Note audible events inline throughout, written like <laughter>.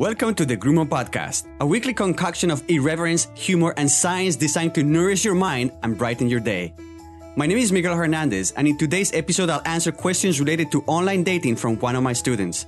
Welcome to the Grumo Podcast, a weekly concoction of irreverence, humor, and science designed to nourish your mind and brighten your day. My name is Miguel Hernandez, and in today's episode, I'll answer questions related to online dating from one of my students.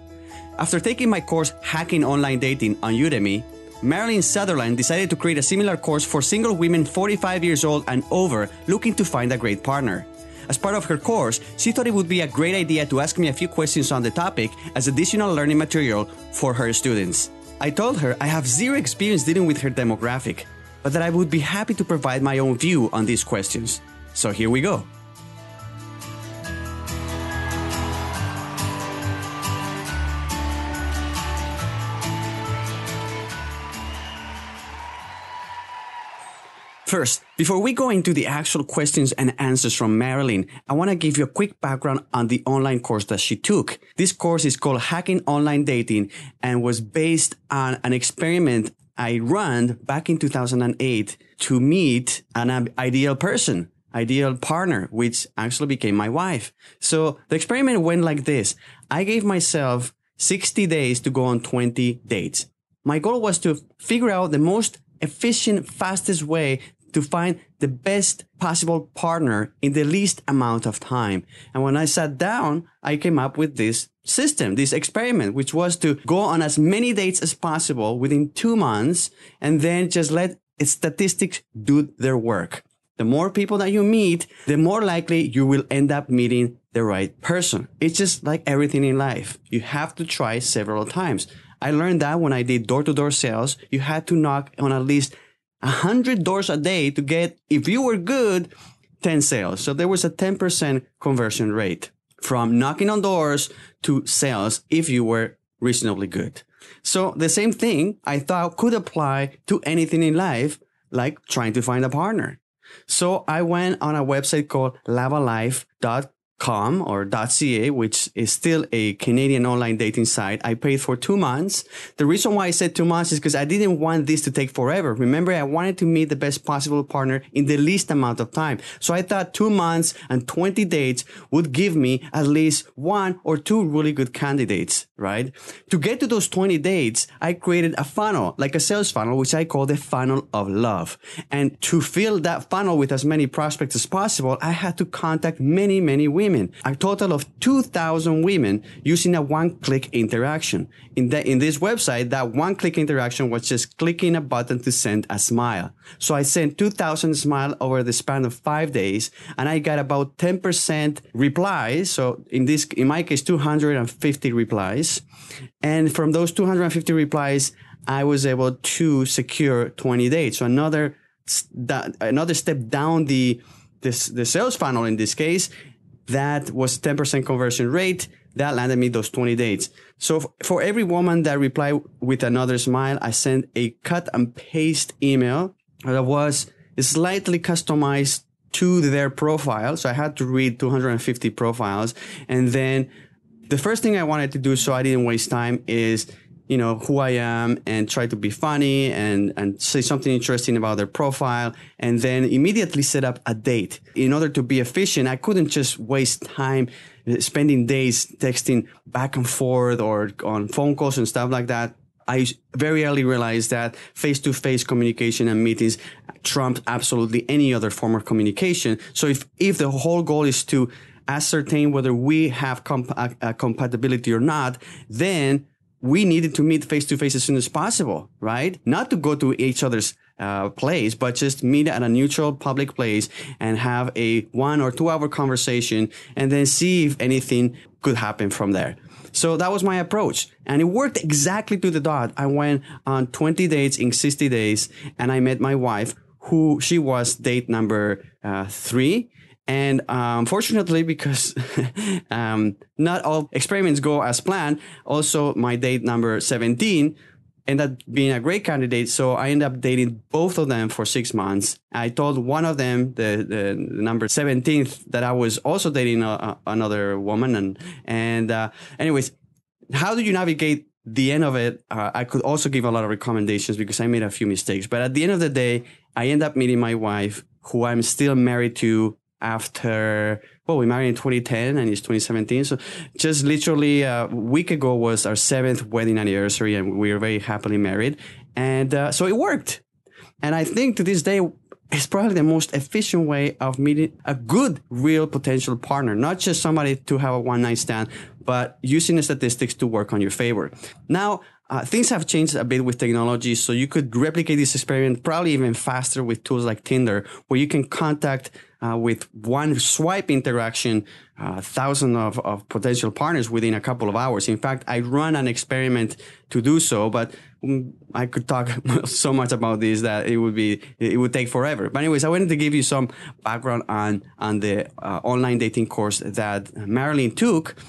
After taking my course Hacking Online Dating on Udemy, Marilyn Sutherland decided to create a similar course for single women 45 years old and over looking to find a great partner. As part of her course, she thought it would be a great idea to ask me a few questions on the topic as additional learning material for her students. I told her I have zero experience dealing with her demographic, but that I would be happy to provide my own view on these questions. So here we go. First, before we go into the actual questions and answers from Marilyn, I want to give you a quick background on the online course that she took. This course is called Hacking Online Dating and was based on an experiment I ran back in 2008 to meet an ideal person, ideal partner, which actually became my wife. So the experiment went like this. I gave myself 60 days to go on 20 dates. My goal was to figure out the most efficient, fastest way to find the best possible partner in the least amount of time. And when I sat down, I came up with this system, this experiment, which was to go on as many dates as possible within two months and then just let statistics do their work. The more people that you meet, the more likely you will end up meeting the right person. It's just like everything in life. You have to try several times. I learned that when I did door to door sales, you had to knock on at least 100 doors a day to get, if you were good, 10 sales. So there was a 10% conversion rate from knocking on doors to sales if you were reasonably good. So the same thing I thought could apply to anything in life, like trying to find a partner. So I went on a website called lavalife.com com or .ca, which is still a Canadian online dating site. I paid for two months. The reason why I said two months is because I didn't want this to take forever. Remember, I wanted to meet the best possible partner in the least amount of time. So I thought two months and 20 dates would give me at least one or two really good candidates, right? To get to those 20 dates, I created a funnel, like a sales funnel, which I call the funnel of love. And to fill that funnel with as many prospects as possible, I had to contact many, many women women, a total of 2,000 women using a one-click interaction. In, the, in this website, that one-click interaction was just clicking a button to send a smile. So I sent 2,000 smiles over the span of five days, and I got about 10% replies. So in this, in my case, 250 replies. And from those 250 replies, I was able to secure 20 dates. So another, another step down the, this, the sales funnel in this case that was 10% conversion rate that landed me those 20 dates. So f- for every woman that replied with another smile, I sent a cut and paste email that was slightly customized to their profile. So I had to read 250 profiles. And then the first thing I wanted to do so I didn't waste time is you know who I am and try to be funny and and say something interesting about their profile and then immediately set up a date. In order to be efficient, I couldn't just waste time spending days texting back and forth or on phone calls and stuff like that. I very early realized that face to face communication and meetings trump absolutely any other form of communication. So if if the whole goal is to ascertain whether we have comp- a, uh, a uh, compatibility or not, then we needed to meet face to face as soon as possible, right? Not to go to each other's uh, place, but just meet at a neutral public place and have a one or two hour conversation and then see if anything could happen from there. So that was my approach. And it worked exactly to the dot. I went on 20 dates in 60 days and I met my wife, who she was date number uh, three. And um, fortunately, because <laughs> um, not all experiments go as planned, also my date number 17 ended up being a great candidate. So I ended up dating both of them for six months. I told one of them, the, the number 17th, that I was also dating a, another woman. And, and uh, anyways, how do you navigate the end of it, uh, I could also give a lot of recommendations because I made a few mistakes. But at the end of the day, I end up meeting my wife, who I'm still married to after well we married in 2010 and it's 2017 so just literally a uh, week ago was our seventh wedding anniversary and we were very happily married and uh, so it worked and i think to this day it's probably the most efficient way of meeting a good real potential partner not just somebody to have a one night stand but using the statistics to work on your favor now uh, things have changed a bit with technology, so you could replicate this experiment probably even faster with tools like Tinder, where you can contact uh, with one swipe interaction, uh, thousands of, of potential partners within a couple of hours. In fact, I run an experiment to do so, but mm, I could talk <laughs> so much about this that it would be it would take forever. But anyways, I wanted to give you some background on on the uh, online dating course that Marilyn took. <laughs>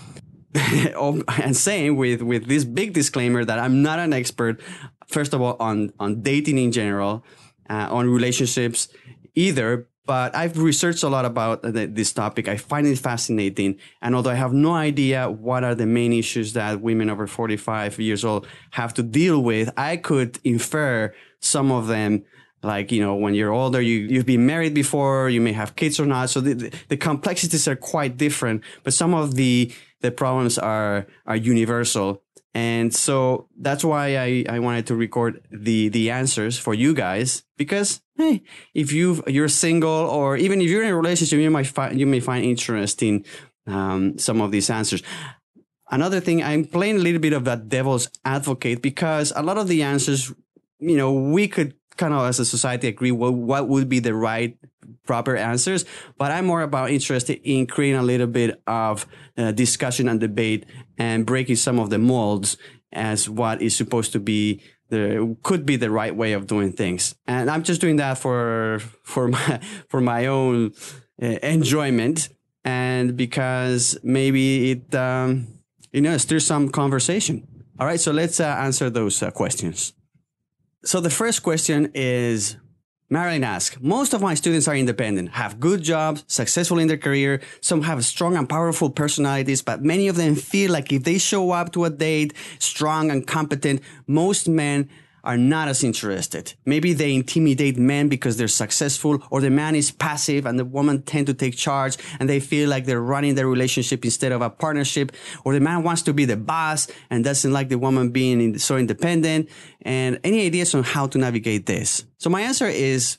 Oh, and saying with with this big disclaimer that I'm not an expert, first of all on on dating in general, uh, on relationships either, but I've researched a lot about the, this topic. I find it fascinating. And although I have no idea what are the main issues that women over 45 years old have to deal with, I could infer some of them like you know when you're older you you've been married before you may have kids or not so the, the complexities are quite different but some of the the problems are are universal and so that's why I, I wanted to record the, the answers for you guys, because, Hey, if you you're single or even if you're in a relationship, you might find, you may find interesting um, some of these answers. Another thing, I'm playing a little bit of that devil's advocate because a lot of the answers, you know, we could kind of as a society agree what, what would be the right proper answers but i'm more about interested in creating a little bit of uh, discussion and debate and breaking some of the molds as what is supposed to be the could be the right way of doing things and i'm just doing that for for my <laughs> for my own uh, enjoyment and because maybe it um, you know stirs some conversation all right so let's uh, answer those uh, questions so the first question is Marilyn asks, most of my students are independent, have good jobs, successful in their career. Some have strong and powerful personalities, but many of them feel like if they show up to a date strong and competent, most men are not as interested. Maybe they intimidate men because they're successful or the man is passive and the woman tend to take charge and they feel like they're running their relationship instead of a partnership or the man wants to be the boss and doesn't like the woman being in, so independent and any ideas on how to navigate this. So my answer is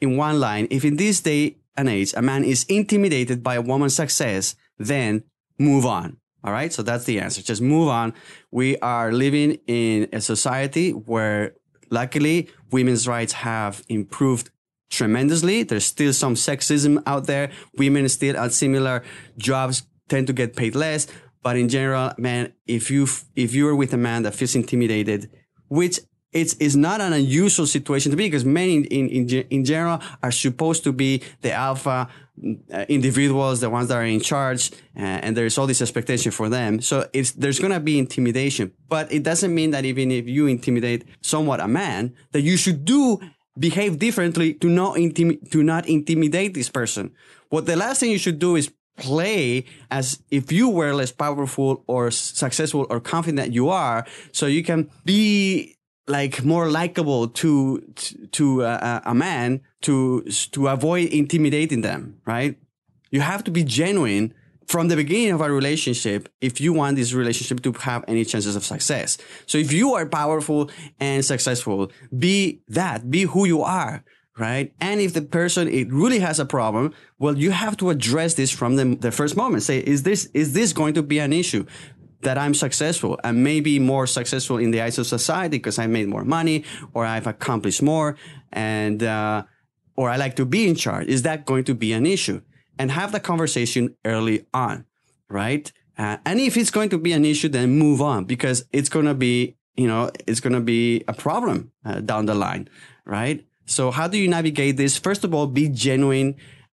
in one line, if in this day and age a man is intimidated by a woman's success, then move on. All right. So that's the answer. Just move on. We are living in a society where luckily women's rights have improved tremendously. There's still some sexism out there. Women still at similar jobs tend to get paid less. But in general, man, if you if you're with a man that feels intimidated, which it's it's not an unusual situation to be because men in in, in general are supposed to be the alpha uh, individuals, the ones that are in charge, uh, and there is all this expectation for them. So it's there's going to be intimidation, but it doesn't mean that even if you intimidate somewhat a man, that you should do behave differently to not to not intimidate this person. What the last thing you should do is play as if you were less powerful or successful or confident you are so you can be like more likable to to uh, uh, a man to to avoid intimidating them right you have to be genuine from the beginning of a relationship if you want this relationship to have any chances of success so if you are powerful and successful be that be who you are right and if the person it really has a problem well you have to address this from the, the first moment say is this is this going to be an issue that I'm successful and maybe more successful in the eyes of society because I made more money or I've accomplished more and uh, or I like to be in charge. Is that going to be an issue? And have the conversation early on, right? Uh, and if it's going to be an issue, then move on because it's going to be, you know, it's going to be a problem uh, down the line, right? So how do you navigate this? First of all, be genuine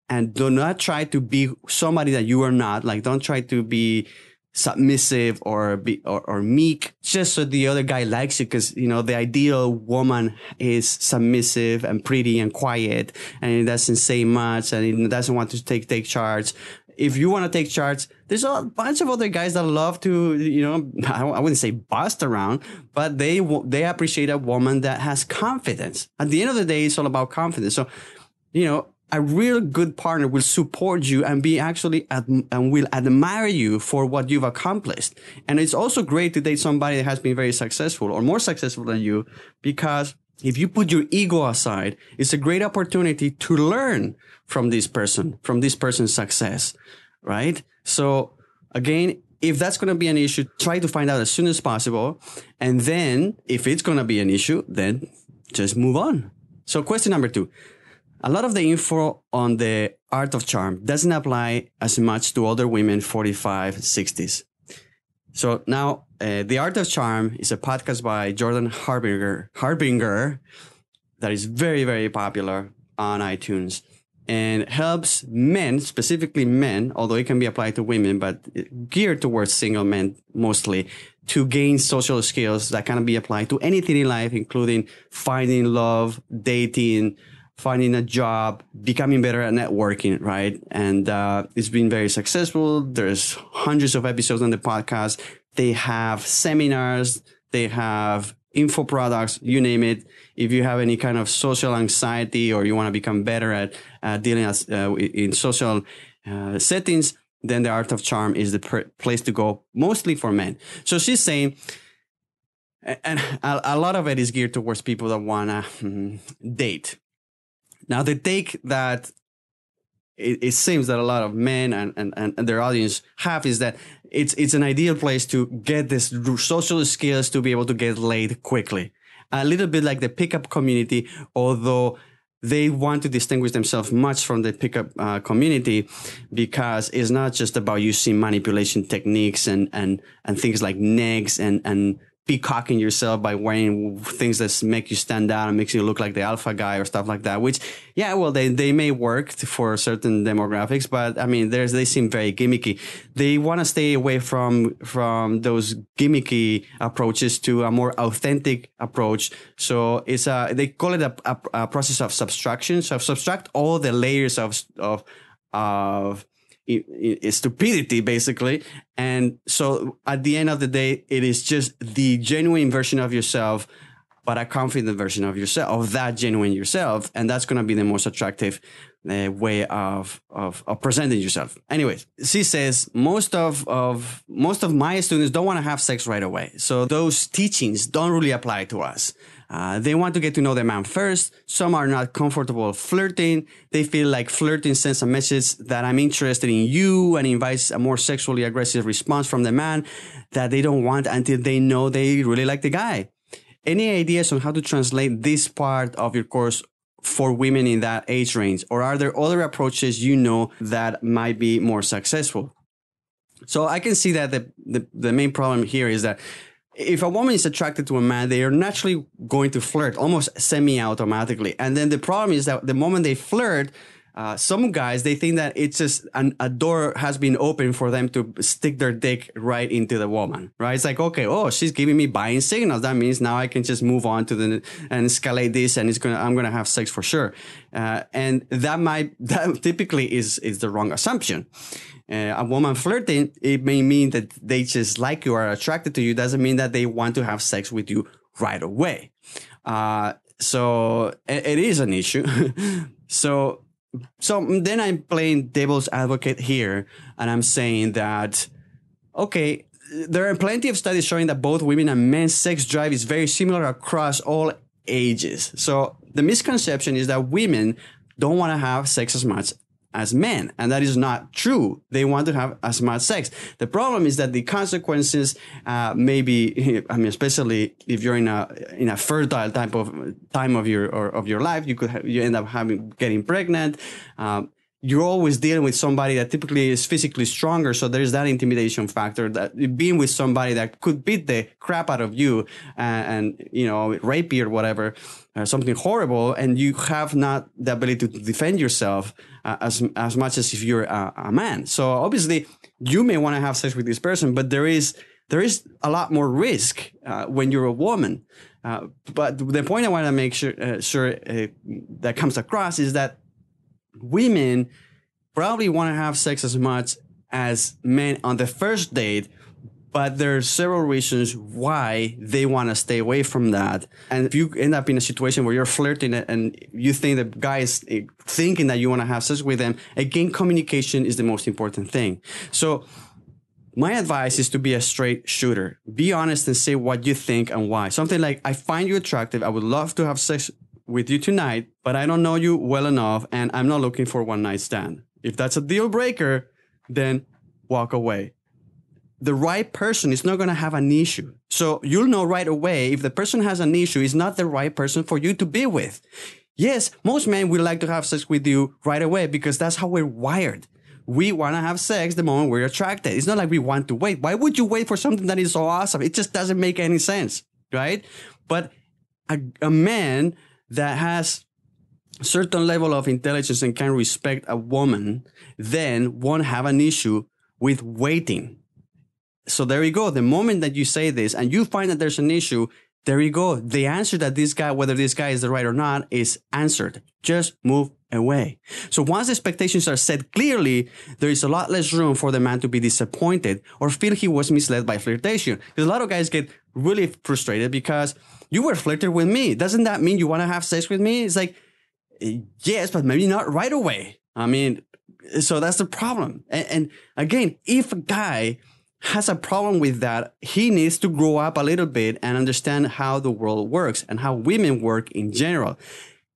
and do not try to be somebody that you are not. Like, don't try to be submissive or, be, or or meek just so the other guy likes you because you know the ideal woman is submissive and pretty and quiet and it doesn't say much and it doesn't want to take take charge if you want to take charge there's a bunch of other guys that love to you know <laughs> i wouldn't say bust around but they they appreciate a woman that has confidence at the end of the day it's all about confidence so you know a real good partner will support you and be actually and will admire you for what you've accomplished. And it's also great to date somebody that has been very successful or more successful than you because if you put your ego aside, it's a great opportunity to learn from this person, from this person's success, right? So again, if that's going to be an issue, try to find out as soon as possible. And then if it's going to be an issue, then just move on. So question number two, a lot of the info on the art of charm doesn't apply as much to older women 45, 60s. So now, uh, The Art of Charm is a podcast by Jordan Harbinger, Harbinger that is very, very popular on iTunes and helps men, specifically men, although it can be applied to women, but geared towards single men mostly, to gain social skills that can be applied to anything in life, including finding love, dating, finding a job, becoming better at networking, right? And uh, it's been very successful. There's hundreds of episodes on the podcast. They have seminars, they have info products, you name it. If you have any kind of social anxiety or you want to become better at uh, dealing as, uh, in social uh, settings, then the art of charm is the pr- place to go, mostly for men. So she's saying, and a, a lot of it is geared towards people that want to mm-hmm, date now they take that. It, it seems that a lot of men and, and, and their audience have is that it's it's an ideal place to get this social skills to be able to get laid quickly. A little bit like the pickup community, although they want to distinguish themselves much from the pickup uh, community because it's not just about using manipulation techniques and and and things like nags and and peacocking yourself by wearing things that make you stand out and makes you look like the alpha guy or stuff like that which yeah well they, they may work for certain demographics but i mean there's they seem very gimmicky they want to stay away from from those gimmicky approaches to a more authentic approach so it's a they call it a, a, a process of subtraction so subtract all the layers of of of stupidity basically and so at the end of the day it is just the genuine version of yourself but a confident version of yourself of that genuine yourself and that's going to be the most attractive uh, way of, of, of presenting yourself anyways she says most of of most of my students don't want to have sex right away so those teachings don't really apply to us uh, they want to get to know the man first. Some are not comfortable flirting. They feel like flirting sends a message that I'm interested in you and invites a more sexually aggressive response from the man that they don't want until they know they really like the guy. Any ideas on how to translate this part of your course for women in that age range? Or are there other approaches you know that might be more successful? So I can see that the, the, the main problem here is that if a woman is attracted to a man, they are naturally going to flirt almost semi automatically. And then the problem is that the moment they flirt, uh, some guys they think that it's just an, a door has been opened for them to stick their dick right into the woman right it's like okay oh she's giving me buying signals that means now i can just move on to the and escalate this and it's gonna i'm gonna have sex for sure uh, and that might <laughs> that typically is is the wrong assumption uh, a woman flirting it may mean that they just like you or are attracted to you doesn't mean that they want to have sex with you right away uh, so it, it is an issue <laughs> so so mm, then I'm playing devil's advocate here, and I'm saying that okay, there are plenty of studies showing that both women and men's sex drive is very similar across all ages. So the misconception is that women don't want to have sex as much as men. And that is not true. They want to have as much sex. The problem is that the consequences uh, may be, <laughs> I mean, especially if you're in a, in a fertile type of time of your, or, of your life, you could, you end up having, getting pregnant. Um, you're always dealing with somebody that typically is physically stronger. So there's that intimidation factor that being with somebody that could beat the crap out of you and, uh, and you know, rape you or whatever, uh, something horrible. And you have not the ability to defend yourself uh, as as much as if you're a, a man. So obviously, you may want to have sex with this person, but there is there is a lot more risk uh, when you're a woman. Uh, but the point I want to make sure, uh, sure uh, that comes across is that women probably want to have sex as much as men on the first date but there are several reasons why they want to stay away from that. And if you end up in a situation where you're flirting and you think the guy is eh, thinking that you want to have sex with them, again, communication is the most important thing. So my advice is to be a straight shooter. Be honest and say what you think and why. Something like, I find you attractive. I would love to have sex with you tonight, but I don't know you well enough and I'm not looking for one night stand. If that's a deal breaker, then walk away the right person is not going to have an issue. So you'll know right away if the person has an issue, is not the right person for you to be with. Yes, most men would like to have sex with you right away because that's how we're wired. We want to have sex the moment we're attracted. It's not like we want to wait. Why would you wait for something that is so awesome? It just doesn't make any sense, right? But a, a man that has certain level of intelligence and can respect a woman then won't have an issue with waiting so there you go. The moment that you say this and you find that there's an issue, there you go. The answer that this guy, whether this guy is the right or not, is answered. Just move away. So once the expectations are set clearly, there is a lot less room for the man to be disappointed or feel he was misled by flirtation. Because a lot of guys get really frustrated because you were flirted with me. Doesn't that mean you want to have sex with me? It's like, yes, but maybe not right away. I mean, so that's the problem. And, and again, if a guy has a problem with that, he needs to grow up a little bit and understand how the world works and how women work in general.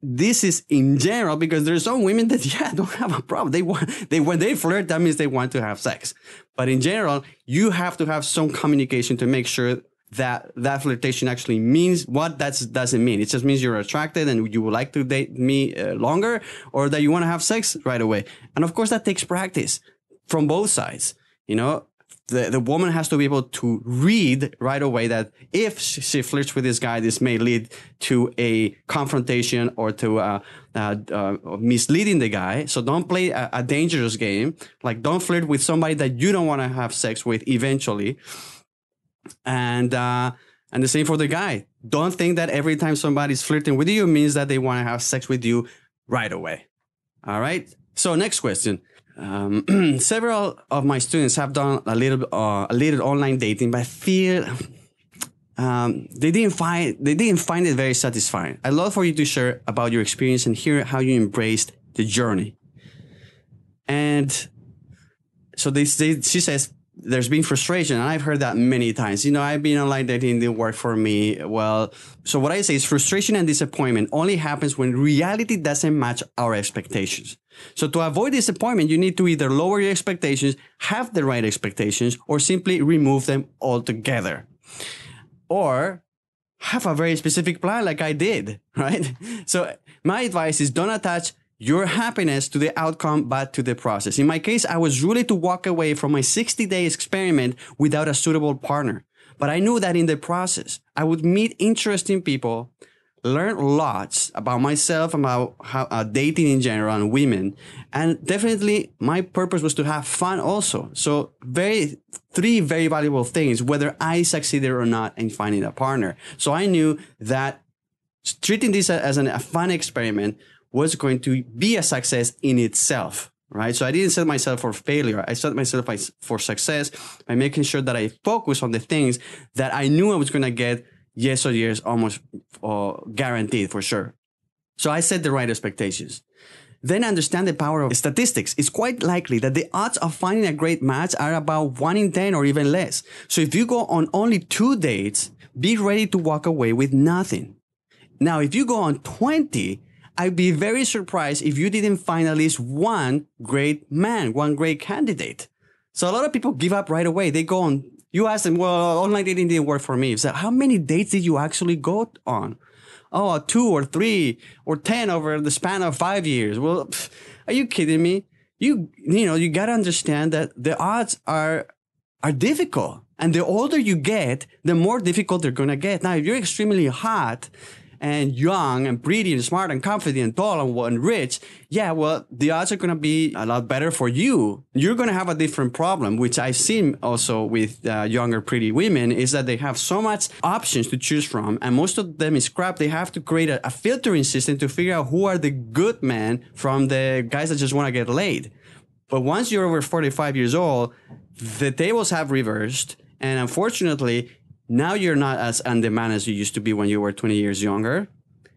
This is in general because there's some women that <laughs> yeah don't have a problem. They want they when they flirt that means they want to have sex. But in general, you have to have some communication to make sure that that flirtation actually means what that doesn't mean. It just means you're attracted and you would like to date me uh, longer or that you want to have sex right away. And of course that takes practice from both sides. You know, the, the woman has to be able to read right away that if she flirts with this guy, this may lead to a confrontation or to uh, uh, uh, misleading the guy. So don't play a, a, dangerous game. Like don't flirt with somebody that you don't want to have sex with eventually. And uh, and the same for the guy. Don't think that every time somebody's flirting with you means that they want to have sex with you right away. All right. So next question. Um, <clears throat> several of my students have done a little uh, a little online dating, but I feel um, they didn't find they didn't find it very satisfying. I'd love for you to share about your experience and hear how you embraced the journey. And so they, they she says there's been frustration and i've heard that many times you know i've been online dating didn't work for me well so what i say is frustration and disappointment only happens when reality doesn't match our expectations so to avoid disappointment you need to either lower your expectations have the right expectations or simply remove them altogether or have a very specific plan like i did <laughs> right so my advice is don't attach your happiness to the outcome but to the process. In my case, I was really to walk away from my 60 day experiment without a suitable partner. But I knew that in the process, I would meet interesting people, learn lots about myself, about how, uh, dating in general and women. And definitely my purpose was to have fun also. So very, three very valuable things, whether I succeeded or not in finding a partner. So I knew that treating this as an, a fun experiment was going to be a success in itself right? So I didn't set myself for failure. I set myself for success by making sure that I focus on the things that I knew I was going to get yes or yes, almost uh, guaranteed for sure. So I set the right expectations. Then understand the power of statistics. It's quite likely that the odds of finding a great match are about one in 10 or even less. So if you go on only two dates, be ready to walk away with nothing. Now, if you go on 20, I'd be very surprised if you didn't find at least one great man, one great candidate. So a lot of people give up right away. They go on, you ask them, well, online dating didn't work for me. So how many dates did you actually go on? Oh, two or three or 10 over the span of five years. Well, are you kidding me? You, you know, you got to understand that the odds are, are difficult. And the older you get, the more difficult they're going to get. Now, if you're extremely hot and young and pretty and smart and confident and tall and, and rich, yeah, well, the odds are going to be a lot better for you. You're going to have a different problem, which I've seen also with uh, younger, pretty women, is that they have so much options to choose from, and most of them is crap. They have to create a, a filtering system to figure out who are the good men from the guys that just want to get laid. But once you're over 45 years old, the tables have reversed. And unfortunately, now you're not as on demand as you used to be when you were 20 years younger.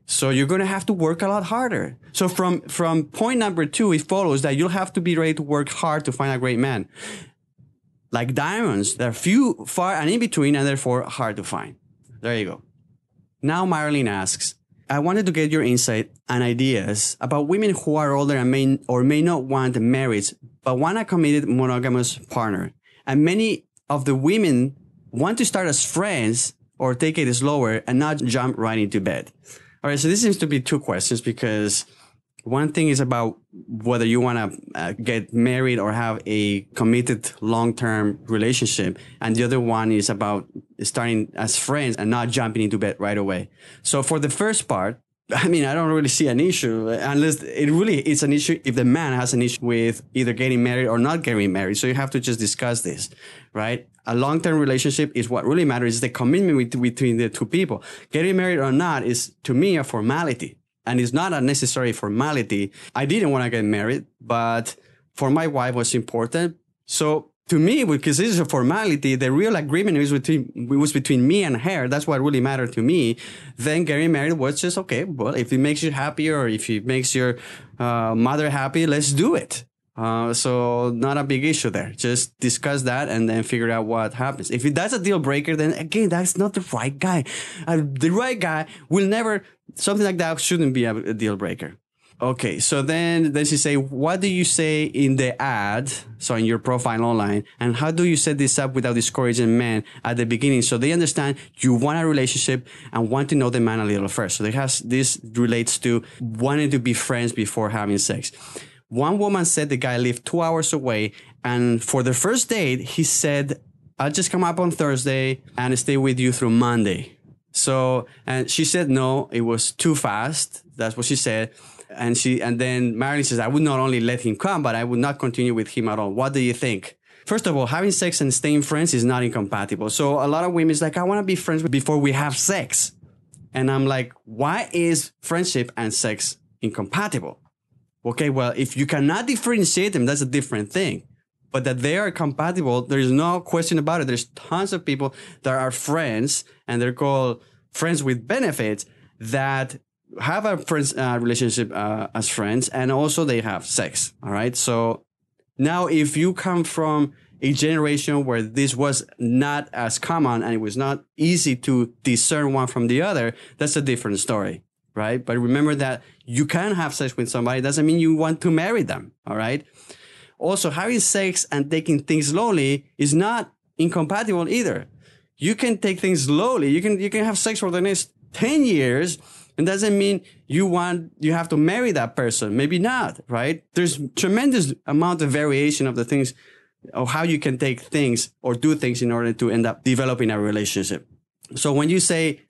So you're going to have to work a lot harder. So from, from point number two, it follows that you'll have to be ready to work hard to find a great man. Like diamonds, they're few, far, and in between, and therefore hard to find. There you go. Now Marilyn asks, I wanted to get your insight and ideas about women who are older and may or may not want marriage, but want a committed monogamous partner. And many of the women want to start as friends or take it slower and not jump right into bed? All right, so this seems to be two questions because one thing is about whether you want to uh, get married or have a committed long-term relationship and the other one is about starting as friends and not jumping into bed right away so for the first part <laughs> I mean, I don't really see an issue unless it really is an issue if the man has an issue with either getting married or not getting married. So you have to just discuss this, right? A long term relationship is what really matters, is the commitment with, between the two people. Getting married or not is, to me, a formality and it's not a necessary formality. I didn't want to get married, but for my wife was important. So to me, because this is a formality, the real agreement between was between me and her. That's what really mattered to me. Then getting married was just okay. Well, if it makes you happy or if it makes your uh, mother happy, let's do it. Uh, so not a big issue there. Just discuss that and then figure out what happens. If that's a deal breaker, then again, that's not the right guy. Uh, the right guy will never something like that shouldn't be a deal breaker. Okay, so then then she say, what do you say in the ad? So in your profile online, and how do you set this up without discouraging men at the beginning so they understand you want a relationship and want to know the man a little first. So has this relates to wanting to be friends before having sex. One woman said the guy lived two hours away, and for the first date, he said, "I'll just come up on Thursday and stay with you through Monday." So, and she said no, it was too fast. That's what she said and she and then Marilyn says, I would not only let him come, but I would not continue with him at all. What do you think? First of all, having sex and staying friends is not incompatible. So a lot of women is like, I want to be friends before we have sex. And I'm like, why is friendship and sex incompatible? Okay, well, if you cannot differentiate them, that's a different thing. But that they are compatible, there's no question about it. There's tons of people that are friends and they're called friends with benefits that have a friends uh, relationship uh, as friends, and also they have sex. All right. So now, if you come from a generation where this was not as common and it was not easy to discern one from the other, that's a different story, right? But remember that you can have sex with somebody doesn't mean you want to marry them, all right? Also, having sex and taking things slowly is not incompatible either. You can take things slowly. You can you can have sex for the next 10 years it doesn't mean you want you have to marry that person. Maybe not, right? There's tremendous amount of variation of the things of how you can take things or do things in order to end up developing a relationship. So when you say,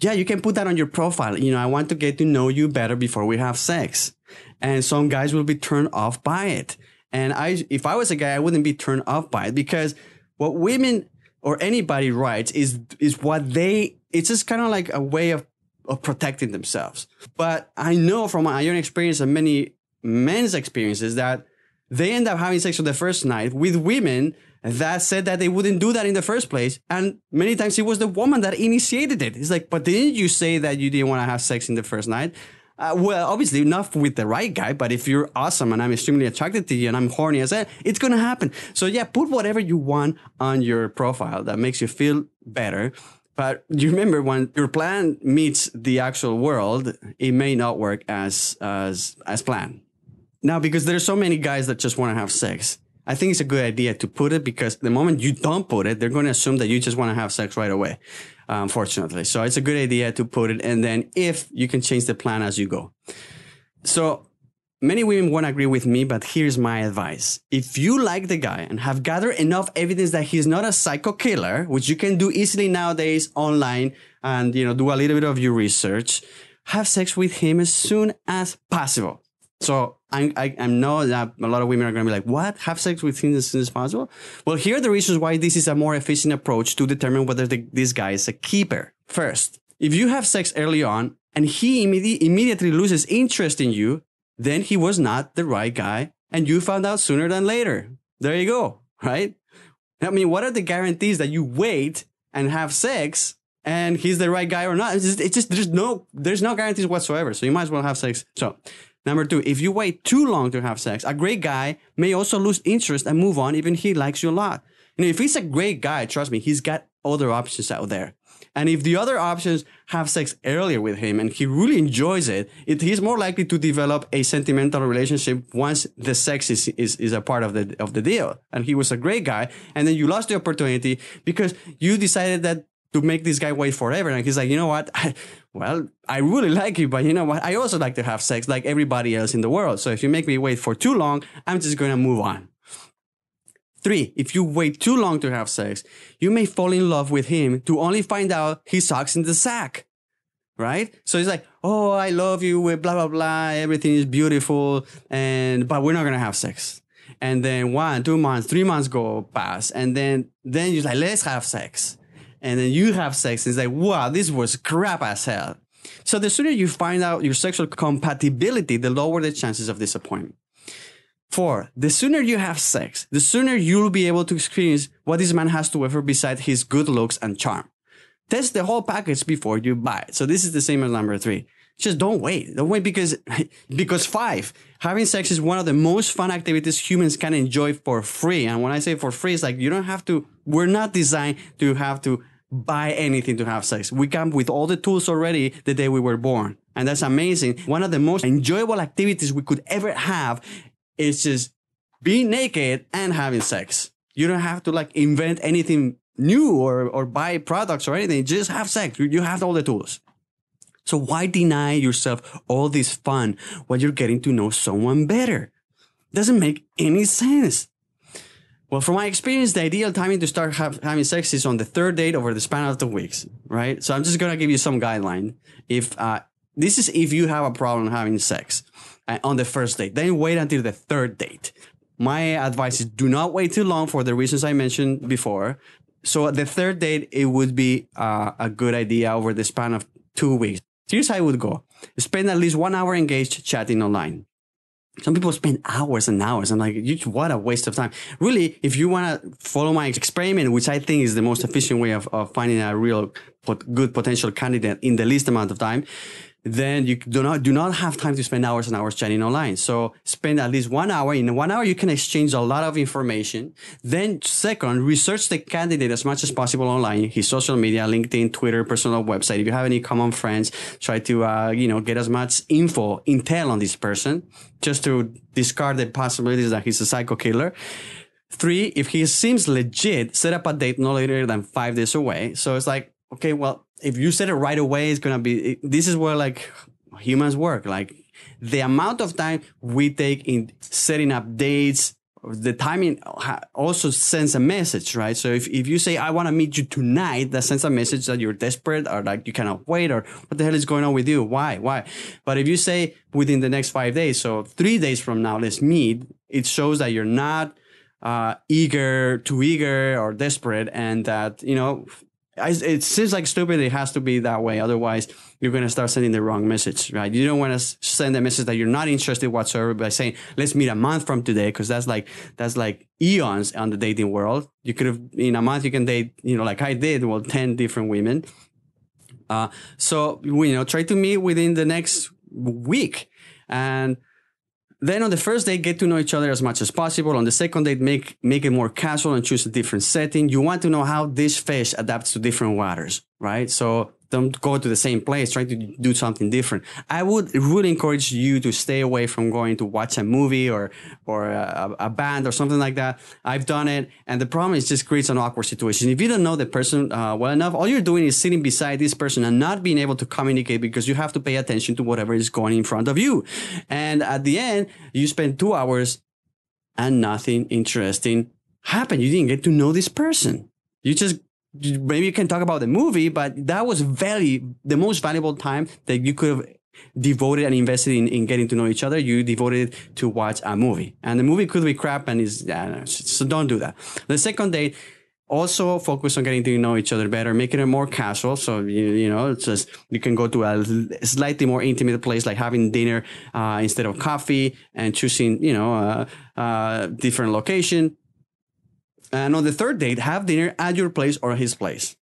yeah, you can put that on your profile. You know, I want to get to know you better before we have sex. And some guys will be turned off by it. And I, if I was a guy, I wouldn't be turned off by it because what women or anybody writes is, is what they, it's just kind of like a way of of protecting themselves. But I know from my own experience and many men's experiences that they end up having sex on the first night with women that said that they wouldn't do that in the first place. And many times it was the woman that initiated it. It's like, but didn't you say that you didn't want to have sex in the first night? Uh, well, obviously, not with the right guy, but if you're awesome and I'm extremely attracted to you and I'm horny as hell, it's gonna happen. So, yeah, put whatever you want on your profile that makes you feel better but you remember when your plan meets the actual world, it may not work as as as planned. Now, because there's so many guys that just want to have sex, I think it's a good idea to put it because the moment you don't put it, they're going to assume that you just want to have sex right away. Uh, unfortunately, so it's a good idea to put it, and then if you can change the plan as you go. So Many women won't agree with me, but here's my advice. If you like the guy and have gathered enough evidence that he's not a psycho killer, which you can do easily nowadays online and you know do a little bit of your research, have sex with him as soon as possible. So I'm, I, I know that a lot of women are going to be like, what? Have sex with him as soon as possible? Well, here are the reasons why this is a more efficient approach to determine whether the, this guy is a keeper. First, if you have sex early on and he immediately loses interest in you, then he was not the right guy. And you found out sooner than later. There you go, right? I mean, what are the guarantees that you wait and have sex and he's the right guy or not? It's just, it's just there's no there's no guarantees whatsoever. So you might as well have sex. So number two, if you wait too long to have sex, a great guy may also lose interest and move on, even he likes you a lot. You know, if he's a great guy, trust me, he's got other options out there. And if the other options have sex earlier with him and he really enjoys it, it he's more likely to develop a sentimental relationship once the sex is, is, is a part of the, of the deal. And he was a great guy. And then you lost the opportunity because you decided that to make this guy wait forever. And he's like, you know what? <laughs> I, well, I really like you, but you know what? I also like to have sex like everybody else in the world. So if you make me wait for too long, I'm just going to move on. Three, if you wait too long to have sex, you may fall in love with him to only find out he sucks in the sack. Right? So he's like, oh, I love you, blah, blah, blah. Everything is beautiful. And, but we're not going to have sex. And then one, two months, three months go past. And then, then you're like, let's have sex. And then you have sex. And it's like, wow, this was crap as hell. So the sooner you find out your sexual compatibility, the lower the chances of disappointment. Four, the sooner you have sex, the sooner you'll be able to experience what this man has to offer besides his good looks and charm. Test the whole package before you buy it. So this is the same as number three. Just don't wait. Don't wait because, <laughs> because five, having sex is one of the most fun activities humans can enjoy for free. And when I say for free, it's like you don't have to, we're not designed to have to buy anything to have sex. We come with all the tools already the day we were born. And that's amazing. One of the most enjoyable activities we could ever have it's just being naked and having sex. You don't have to like invent anything new or, or buy products or anything. Just have sex. You have all the tools. So why deny yourself all this fun while you're getting to know someone better? Doesn't make any sense. Well, from my experience, the ideal timing to start have, having sex is on the third date over the span of the weeks, right? So I'm just gonna give you some guideline. If uh, this is if you have a problem having sex, uh, on the first date. Then wait until the third date. My advice is do not wait too long for the reasons I mentioned before. So the third date, it would be uh, a good idea over the span of two weeks. Here's how I would go. Spend at least one hour engaged chatting online. Some people spend hours and hours. I'm like, what a waste of time. Really, if you want to follow my experiment, which I think is the most efficient way of, of finding a real pot- good potential candidate in the least amount of time, then you do not do not have time to spend hours and hours chatting online. So spend at least one hour. In one hour, you can exchange a lot of information. Then second, research the candidate as much as possible online. His social media, LinkedIn, Twitter, personal website. If you have any common friends, try to uh, you know get as much info, intel on this person, just to discard the possibilities that he's a psycho killer. Three, if he seems legit, set up a date no later than five days away. So it's like, okay, well, if you said it right away, it's gonna be. It, this is where like humans work. Like the amount of time we take in setting up dates, the timing also sends a message, right? So if, if you say, I want to meet you tonight, that sends a message that you're desperate or like you cannot wait or what the hell is going on with you? Why? Why? But if you say within the next five days, so three days from now, let's meet, it shows that you're not uh, eager, too eager or desperate and that, you know, it seems like stupid. It has to be that way. Otherwise, you're going to start sending the wrong message, right? You don't want to send a message that you're not interested whatsoever by saying, let's meet a month from today. Cause that's like, that's like eons on the dating world. You could have, in a month, you can date, you know, like I did, well, 10 different women. Uh, so, you know, try to meet within the next week. And, then on the first day, get to know each other as much as possible. On the second date, make make it more casual and choose a different setting. You want to know how this fish adapts to different waters, right? So don't go to the same place try to do something different i would really encourage you to stay away from going to watch a movie or or a, a band or something like that i've done it and the problem is just creates an awkward situation if you don't know the person uh, well enough all you're doing is sitting beside this person and not being able to communicate because you have to pay attention to whatever is going in front of you and at the end you spend two hours and nothing interesting happened you didn't get to know this person you just maybe you can talk about the movie, but that was very the most valuable time that you could have devoted and invested in, in getting to know each other. You devoted to watch a movie, and the movie could be crap, and is yeah, so don't do that. The second date. Also focus on getting to know each other better, making it more casual. So you, you know, it's just you can go to a slightly more intimate place, like having dinner uh, instead of coffee, and choosing you know a uh, uh, different location and uh, on the third date, have dinner at your place or his place,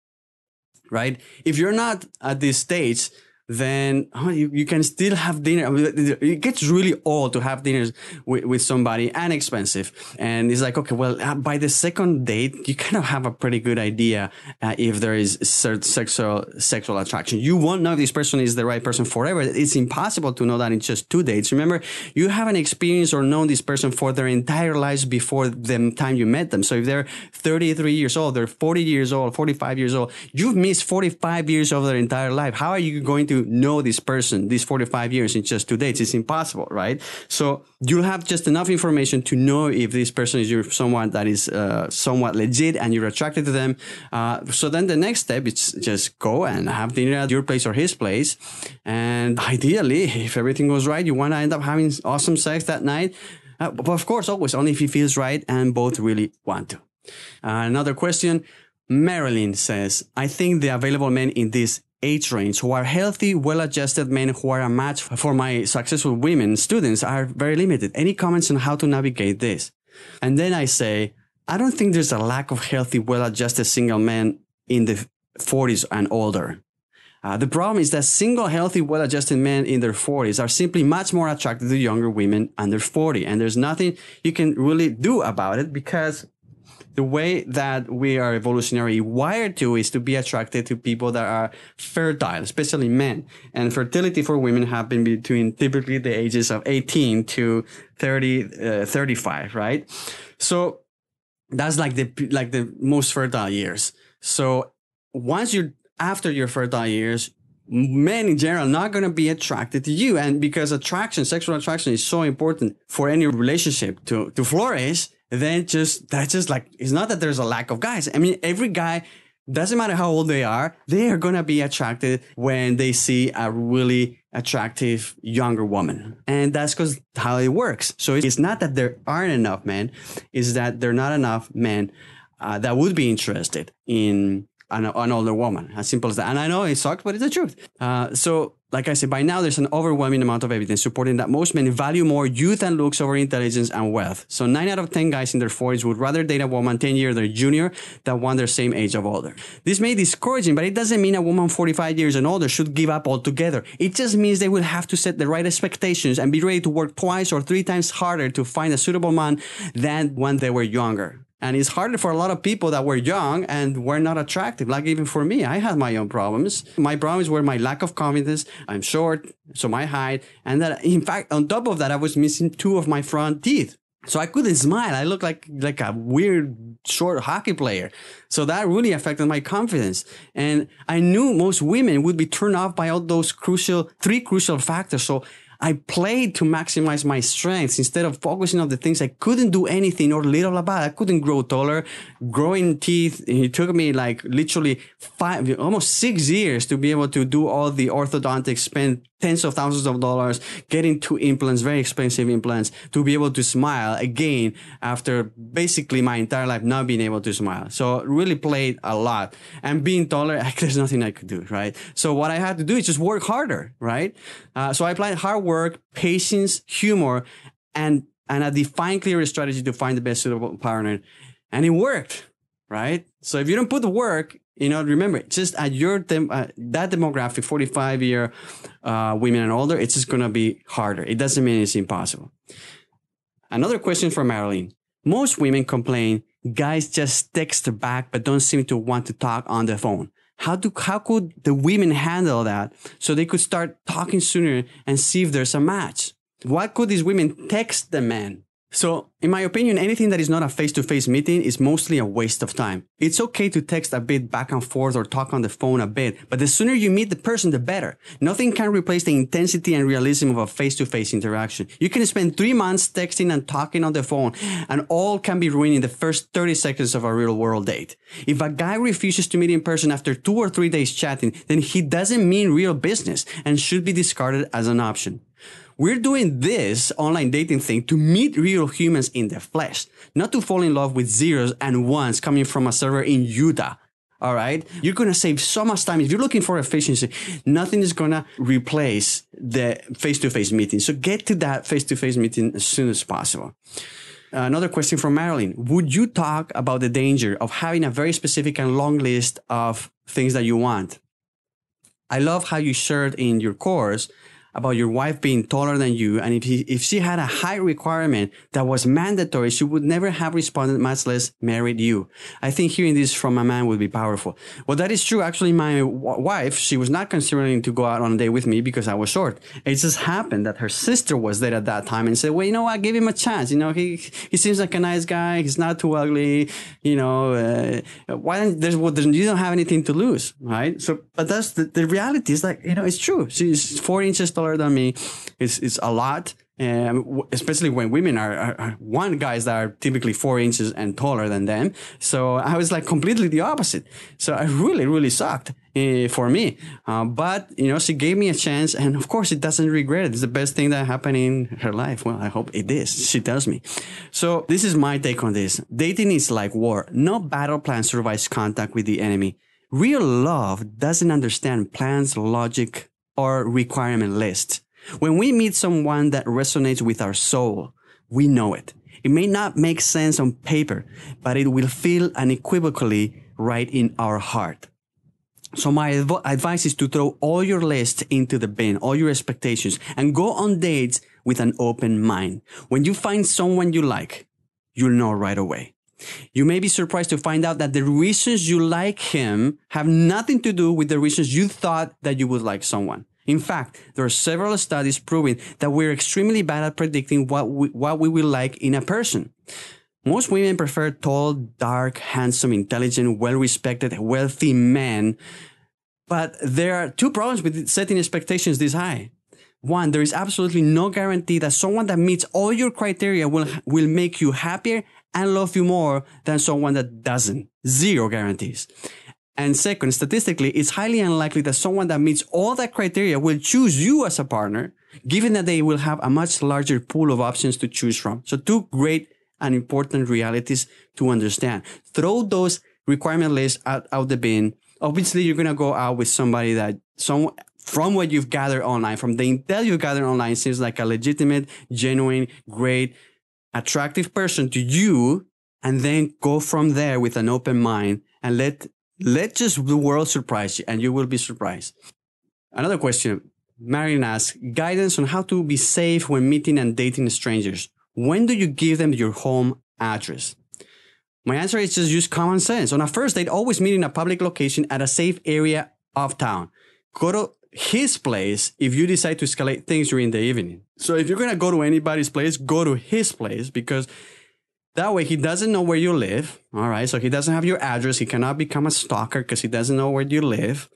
right? If you're not at this stage, then oh, you, you can still have dinner. it gets really old to have dinners with, with somebody and expensive. And it's like, okay, well, uh, by the second date, you kind of have a pretty good idea uh, if there is sexual sexual attraction. You won't know if this person is the right person forever. It's impossible to know that in just two dates. Remember, you haven't experienced or known this person for their entire lives before the time you met them. So if they're 33 years old, they're 40 years old, 45 years old, you've missed 45 years of their entire life. How are you going to know this person these 45 years in just two dates. It's impossible, right? So you'll have just enough information to know if this person is someone that is uh, somewhat legit and you're attracted to them. Uh, so then the next step is just go and have dinner at your place or his place. And ideally, if everything goes right, you want to end up having awesome sex that night. Uh, but of course, always only if he feels right and both really want to. Uh, another question. Marilyn says, I think the available men in this age range who are healthy, well adjusted men who are a match for my successful women students are very limited. Any comments on how to navigate this? And then I say, I don't think there's a lack of healthy, well adjusted single men in the 40s and older. Uh, the problem is that single, healthy, well adjusted men in their 40s are simply much more attracted to younger women under 40. And there's nothing you can really do about it because the way that we are evolutionarily wired to is to be attracted to people that are fertile, especially men. And fertility for women happen between typically the ages of 18 to 30, uh, 35, right? So that's like the, like the most fertile years. So once you're after your fertile years, men in general not going to be attracted to you and because attraction sexual attraction is so important for any relationship to to flourish then just that's just like it's not that there's a lack of guys. I mean, every guy doesn't matter how old they are, they are gonna be attracted when they see a really attractive younger woman. And that's because how it works. So it's not that there aren't enough men, is that there are not enough men uh, that would be interested in an, an, older woman. As simple as that. And I know it sucks, but it's the truth. Uh, so like I said, by now there's an overwhelming amount of evidence supporting that most men value more youth and looks over intelligence and wealth. So nine out of 10 guys in their 40s would rather date a woman 10 years their junior than one their same age of older. This may be discouraging, but it doesn't mean a woman 45 years and older should give up altogether. It just means they will have to set the right expectations and be ready to work twice or three times harder to find a suitable man than when they were younger and it's harder for a lot of people that were young and were not attractive like even for me i had my own problems my problems were my lack of confidence i'm short so my height and that in fact on top of that i was missing two of my front teeth so I couldn't smile. I looked like like a weird short hockey player. So that really affected my confidence. And I knew most women would be turned off by all those crucial three crucial factors. So I played to maximize my strengths instead of focusing on the things I couldn't do anything or little about. I couldn't grow taller, growing teeth. It took me like literally five, almost six years to be able to do all the orthodontics, spend tens of thousands of dollars, getting two implants, very expensive implants, to be able to smile again after basically my entire life not being able to smile. So really played a lot and being taller, <laughs> there's nothing I could do, right? So what I had to do is just work harder, right? Uh, so I applied hard work work, patience, humor, and and a defined clear strategy to find the best suitable partner. And it worked, right? So if you don't put the work, you know, remember, just at your dem- uh, that demographic, 45 year uh, women and older, it's just going to be harder. It doesn't mean it's impossible. Another question from Marilyn. Most women complain guys just text back but don't seem to want to talk on the phone how do how could the women handle that so they could start talking sooner and see if there's a match? Why could these women text the men? So, in my opinion, anything that is not a face to face meeting is mostly a waste of time. It's okay to text a bit back and forth or talk on the phone a bit, but the sooner you meet the person, the better. Nothing can replace the intensity and realism of a face to face interaction. You can spend three months texting and talking on the phone, and all can be ruined in the first 30 seconds of a real world date. If a guy refuses to meet in person after two or three days chatting, then he doesn't mean real business and should be discarded as an option. We're doing this online dating thing to meet real humans in the flesh, not to fall in love with zeros and ones coming from a server in Utah. All right. You're going to save so much time. If you're looking for efficiency, nothing is going to replace the face to face meeting. So get to that face to face meeting as soon as possible. Another question from Marilyn. Would you talk about the danger of having a very specific and long list of things that you want? I love how you shared in your course about your wife being taller than you. And if, he, if she had a height requirement that was mandatory, she would never have responded, much less married you. I think hearing this from a man would be powerful. Well, that is true. Actually, my w- wife, she was not considering to go out on a date with me because I was short. It just happened that her sister was there at that time and said, well, you know what? Give him a chance. You know, he, he seems like a nice guy. He's not too ugly. You know, uh, why don't, there's, well, there's, you don't have anything to lose, right? So, but that's the, the reality is like, you know, it's true. She's four inches tall taller than me is is a lot. and especially when women are, are, are, one guys that are typically four inches and taller than them. So I was like completely the opposite. So I really, really sucked uh, for me. Uh, but you know, she gave me a chance, and of course, it doesn't regret it. It's the best thing that happened in her life. Well, I hope it is. She tells me. So this is my take on this. Dating is like war. No battle plan survives contact with the enemy. Real love doesn't understand plans, logic, our requirement list. When we meet someone that resonates with our soul, we know it. It may not make sense on paper, but it will feel unequivocally right in our heart. So my adv- advice is to throw all your list into the bin, all your expectations, and go on dates with an open mind. When you find someone you like, you'll know right away. You may be surprised to find out that the reasons you like him have nothing to do with the reasons you thought that you would like someone. In fact, there are several studies proving that we're extremely bad at predicting what we, what we will like in a person. Most women prefer tall, dark, handsome, intelligent, well-respected, wealthy men. But there are two problems with setting expectations this high. One, there is absolutely no guarantee that someone that meets all your criteria will, will make you happier and love you more than someone that doesn't. Zero guarantees. And second, statistically, it's highly unlikely that someone that meets all that criteria will choose you as a partner, given that they will have a much larger pool of options to choose from. So two great and important realities to understand. Throw those requirement lists out, out the bin. Obviously, you're going to go out with somebody that some from what you've gathered online, from the intel you've gathered online, seems like a legitimate, genuine, great attractive person to you and then go from there with an open mind and let let just the world surprise you and you will be surprised another question marion asks guidance on how to be safe when meeting and dating strangers when do you give them your home address my answer is just use common sense on a first date always meet in a public location at a safe area of town go to his place if you decide to escalate things during the evening. So if you're going to go to anybody's place, go to his place because that way he doesn't know where you live. All right. So he doesn't have your address. He cannot become a stalker because he doesn't know where you live.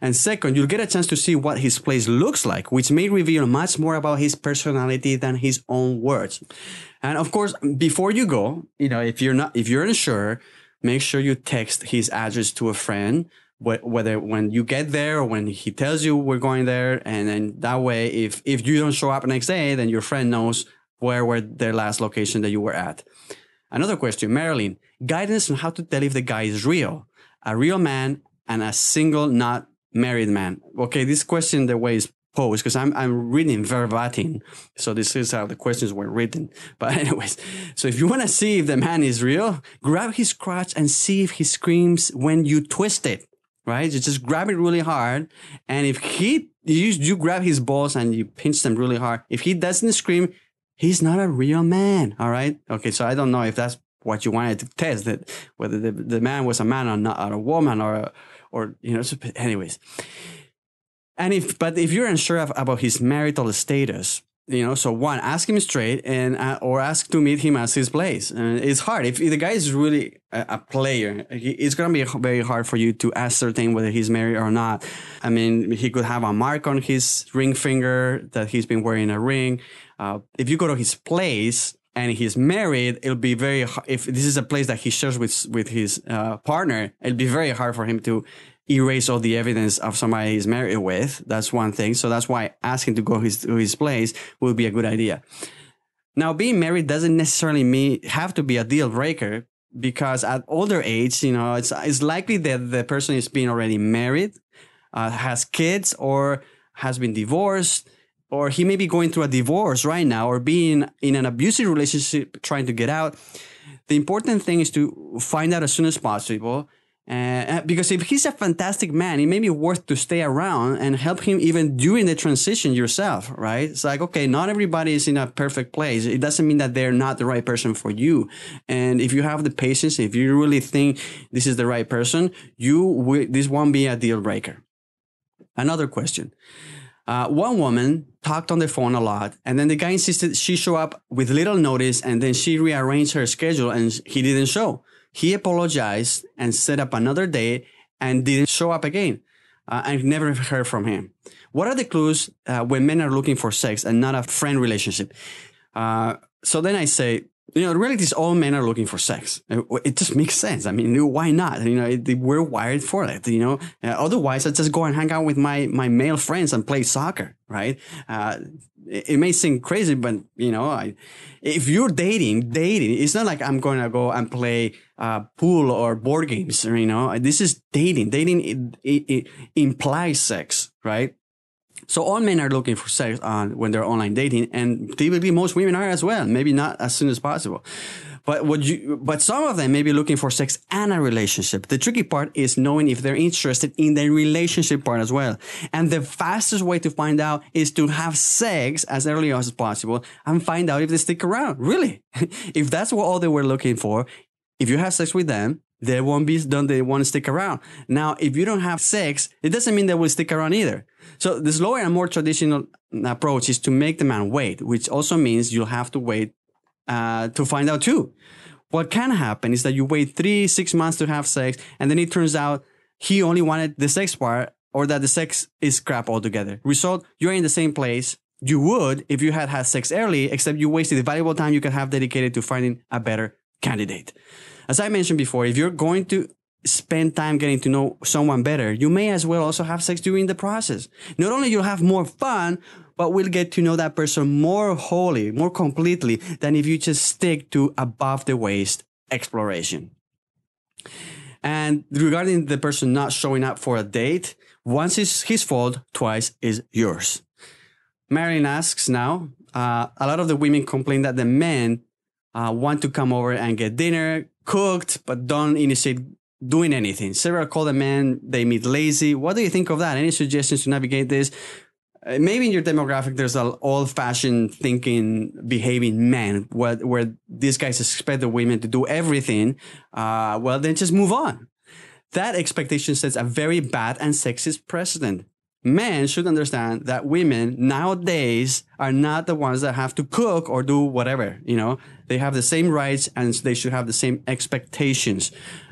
And second, you'll get a chance to see what his place looks like, which may reveal much more about his personality than his own words. And of course, before you go, you know, if you're not, if you're unsure, make sure you text his address to a friend whether when you get there or when he tells you we're going there, and then that way, if if you don't show up next day, then your friend knows where were their last location that you were at. Another question, Marilyn, guidance on how to tell if the guy is real, a real man and a single, not married man. Okay, this question the way is posed because I'm I'm reading verbatim, so this is how the questions were written. But <laughs> anyways, so if you want to see if the man is real, grab his crotch and see if he screams when you twist it right? You just grab it really hard. And if he, you, you grab his balls and you pinch them really hard. If he doesn't scream, he's not a real man. All right. Okay. So I don't know if that's what you wanted to test that whether the, the man was a man or not, or a woman or, or, you know, anyways. And if, but if you're unsure of, about his marital status, you know so one ask him straight and uh, or ask to meet him at his place and it's hard if, if the guy is really a, a player he, it's going to be very hard for you to ascertain whether he's married or not i mean he could have a mark on his ring finger that he's been wearing a ring uh, if you go to his place and he's married it'll be very hard if this is a place that he shares with with his uh, partner it'll be very hard for him to erase all the evidence of somebody he's married with. That's one thing. So that's why asking to go his, to his place would be a good idea. Now, being married doesn't necessarily mean have to be a deal breaker because at older age, you know, it's it's likely that the person is being already married, uh, has kids, or has been divorced, or he may be going through a divorce right now, or being in an abusive relationship trying to get out. The important thing is to find out as soon as possible uh, uh, because if he's a fantastic man, it may be worth to stay around and help him even during the transition yourself, right? It's like, okay, not everybody is in a perfect place. It doesn't mean that they're not the right person for you. And if you have the patience, if you really think this is the right person, you will, this won't be a deal breaker. Another question. Uh, one woman talked on the phone a lot, and then the guy insisted she show up with little notice, and then she rearranged her schedule, and he didn't show. He apologized and set up another date and didn't show up again. Uh, I've never heard from him. What are the clues uh, when men are looking for sex and not a friend relationship? Uh, so then I say, you know, the reality is all men are looking for sex. Uh, it just makes sense. I mean, why not? You know, it, we're wired for it. You know, uh, otherwise I just go and hang out with my my male friends and play soccer, right? Uh, it may seem crazy, but you know, I, if you're dating, dating, it's not like I'm gonna go and play uh, pool or board games. You know, this is dating. Dating it, it, it implies sex, right? So all men are looking for sex on when they're online dating, and typically most women are as well. Maybe not as soon as possible. But would you? But some of them may be looking for sex and a relationship. The tricky part is knowing if they're interested in the relationship part as well. And the fastest way to find out is to have sex as early as possible and find out if they stick around. Really, <laughs> if that's what all they were looking for, if you have sex with them, they won't be done. They want to stick around. Now, if you don't have sex, it doesn't mean they will stick around either. So the slower and more traditional approach is to make the man wait, which also means you'll have to wait uh, to find out too. What can happen is that you wait three, six months to have sex, and then it turns out he only wanted the sex part or that the sex is crap altogether. Result, you're in the same place you would if you had had sex early, except you wasted the valuable time you could have dedicated to finding a better candidate. As I mentioned before, if you're going to spend time getting to know someone better, you may as well also have sex during the process. Not only you'll have more fun, but we'll get to know that person more wholly, more completely than if you just stick to above the waist exploration. And regarding the person not showing up for a date, once is his fault, twice is yours. Marion asks now, uh, a lot of the women complain that the men uh, want to come over and get dinner cooked, but don't initiate doing anything. Several call the men, they meet lazy. What do you think of that? Any suggestions to navigate this? Uh, maybe in your demographic there's an old-fashioned thinking behaving man where, where these guys expect the women to do everything uh, well then just move on that expectation sets a very bad and sexist precedent men should understand that women nowadays are not the ones that have to cook or do whatever you know they have the same rights and they should have the same expectations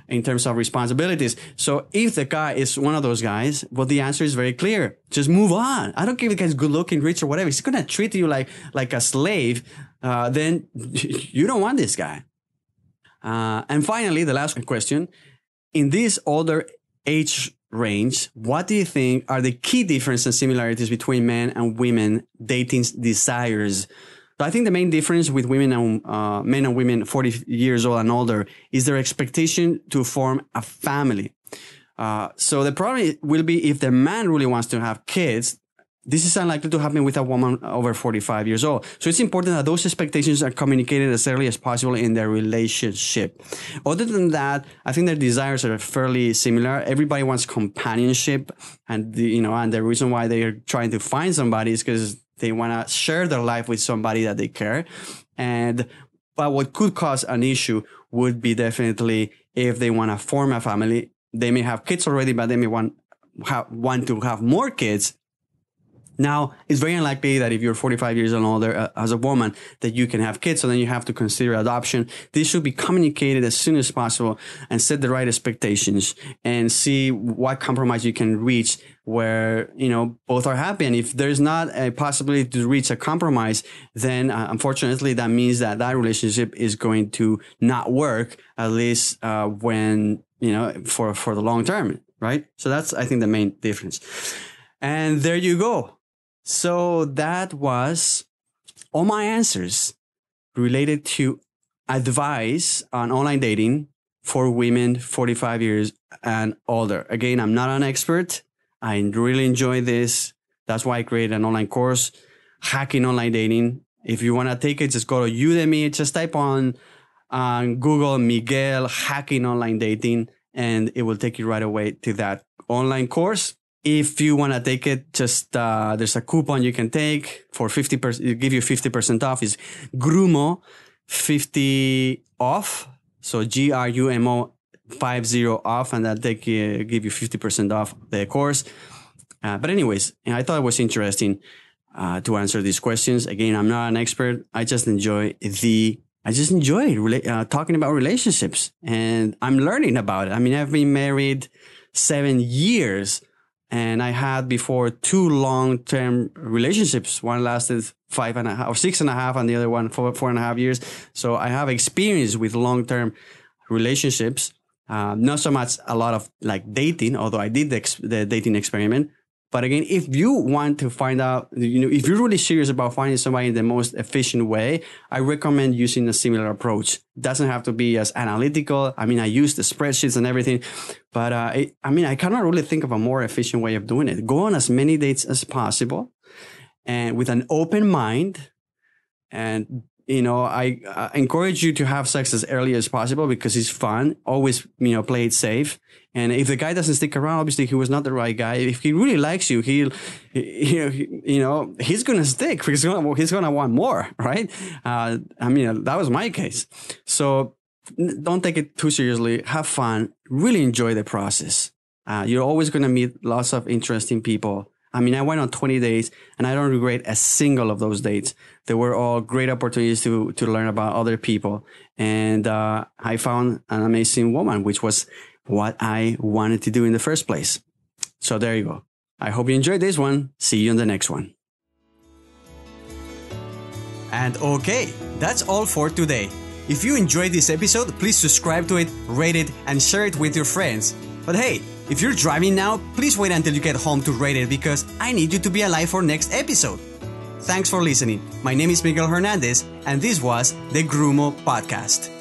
in terms of responsibilities. So if the guy is one of those guys, well, the answer is very clear. Just move on. I don't care if the guy's good looking, rich or whatever. He's going to treat you like, like a slave. Uh, then <laughs> you don't want this guy. Uh, and finally, the last question. In this older age range, what do you think are the key differences and similarities between men and women dating desires? So I think the main difference with women and uh, men and women 40 years old and older is their expectation to form a family. Uh, so the problem will be if the man really wants to have kids, this is unlikely to happen with a woman over 45 years old. So it's important that those expectations are communicated as early as possible in their relationship. Other than that, I think their desires are fairly similar. Everybody wants companionship and the, you know, and the reason why they are trying to find somebody is because they want to share their life with somebody that they care. And but what could cause an issue would be definitely if they want to form a family. They may have kids already, but they may want want to have more kids now, it's very unlikely that if you're 45 years and older uh, as a woman that you can have kids, so then you have to consider adoption. This should be communicated as soon as possible and set the right expectations and see what compromise you can reach where you know both are happy and if there's not a possibility to reach a compromise then uh, unfortunately that means that that relationship is going to not work at least uh, when you know for for the long term right so that's i think the main difference and there you go so that was all my answers related to advice on online dating for women 45 years and older. Again, I'm not an expert. I really enjoy this. That's why I created an online course, Hacking Online Dating. If you want to take it, just go to Udemy, just type on on Google Miguel Hacking Online Dating, and it will take you right away to that online course if you want to take it, just uh, there's a coupon you can take for 50%, give you 50% off. Is Grumo 50 off. So G R U M O 50 off, and that they give you 50% off the course. Uh, but, anyways, I thought it was interesting uh, to answer these questions. Again, I'm not an expert. I just enjoy the I just enjoy uh, talking about relationships and I'm learning about it. I mean, I've been married seven years and I had before two long term relationships. One lasted five and a half or six and a half, and the other one for four and a half years. So I have experience with long term relationships. Uh, not so much a lot of like dating, although I did the, ex- the dating experiment, but again, if you want to find out, you know, if you're really serious about finding somebody in the most efficient way, I recommend using a similar approach. It doesn't have to be as analytical. I mean, I use the spreadsheets and everything, but uh, it, I mean, I cannot really think of a more efficient way of doing it. Go on as many dates as possible, and with an open mind, and you know, I, I uh, encourage you to have sex as early as possible because it's fun. Always, you know, play it safe and if the guy doesn't stick around, obviously he was not the right guy. If he really likes you, he'll, he, you know, he's gonna stick. He's gonna he's gonna want more, <laughs> right? Uh, I mean, that was my case. So don't take it too seriously. Have fun. Really enjoy the process. Uh, you're always gonna meet lots of interesting people. I mean, I went on 20 days and I don't regret a single of those dates. They were all great opportunities to, to learn about other people. And uh, I found an amazing woman, which was what I wanted to do in the first place. So there you go. I hope you enjoyed this one. See you on the next one. And okay, that's all for today. If you enjoyed this episode, please subscribe to it, rate it, and share it with your friends. But hey, if you're driving now, please wait until you get home to rate it because I need you to be alive for next episode. Thanks for listening. My name is Miguel Hernandez, and this was the Grumo Podcast.